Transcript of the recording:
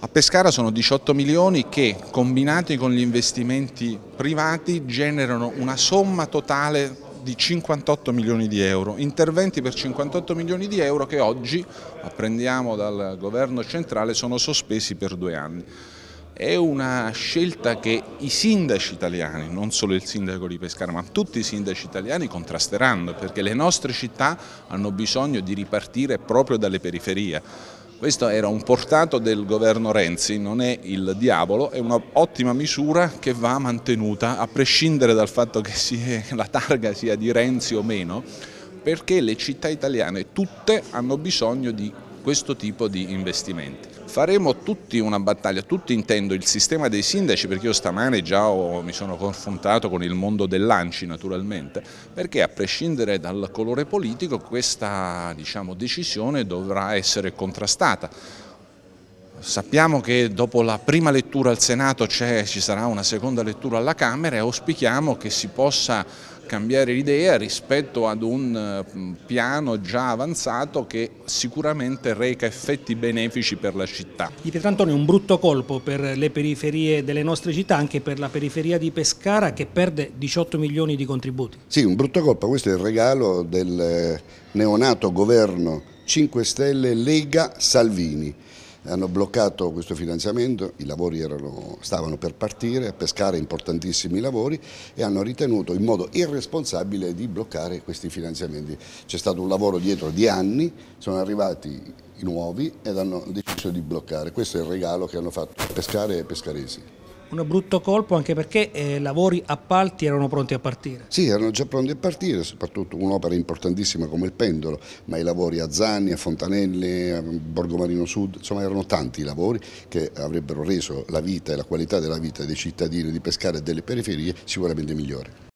A Pescara sono 18 milioni che, combinati con gli investimenti privati, generano una somma totale di 58 milioni di euro, interventi per 58 milioni di euro che oggi, apprendiamo dal governo centrale, sono sospesi per due anni. È una scelta che i sindaci italiani, non solo il sindaco di Pescara, ma tutti i sindaci italiani contrasteranno, perché le nostre città hanno bisogno di ripartire proprio dalle periferie. Questo era un portato del governo Renzi, non è il diavolo, è un'ottima misura che va mantenuta a prescindere dal fatto che la targa sia di Renzi o meno, perché le città italiane tutte hanno bisogno di questo tipo di investimenti. Faremo tutti una battaglia, tutti intendo il sistema dei sindaci perché io stamane già ho, mi sono confrontato con il mondo dell'ANCI naturalmente perché a prescindere dal colore politico questa diciamo, decisione dovrà essere contrastata Sappiamo che dopo la prima lettura al Senato ci sarà una seconda lettura alla Camera e auspichiamo che si possa cambiare idea rispetto ad un eh, piano già avanzato che sicuramente reca effetti benefici per la città. Il Di è un brutto colpo per le periferie delle nostre città, anche per la periferia di Pescara che perde 18 milioni di contributi. Sì, un brutto colpo, questo è il regalo del neonato governo 5 Stelle Lega Salvini hanno bloccato questo finanziamento, i lavori erano, stavano per partire, a pescare importantissimi lavori e hanno ritenuto in modo irresponsabile di bloccare questi finanziamenti. C'è stato un lavoro dietro di anni, sono arrivati i nuovi ed hanno deciso di bloccare. Questo è il regalo che hanno fatto pescare e pescaresi. Un brutto colpo anche perché eh, lavori appalti erano pronti a partire. Sì, erano già pronti a partire, soprattutto un'opera importantissima come il pendolo, ma i lavori a Zanni, a Fontanelle, a Borgomarino Sud, insomma erano tanti i lavori che avrebbero reso la vita e la qualità della vita dei cittadini di Pescara e delle periferie sicuramente migliore.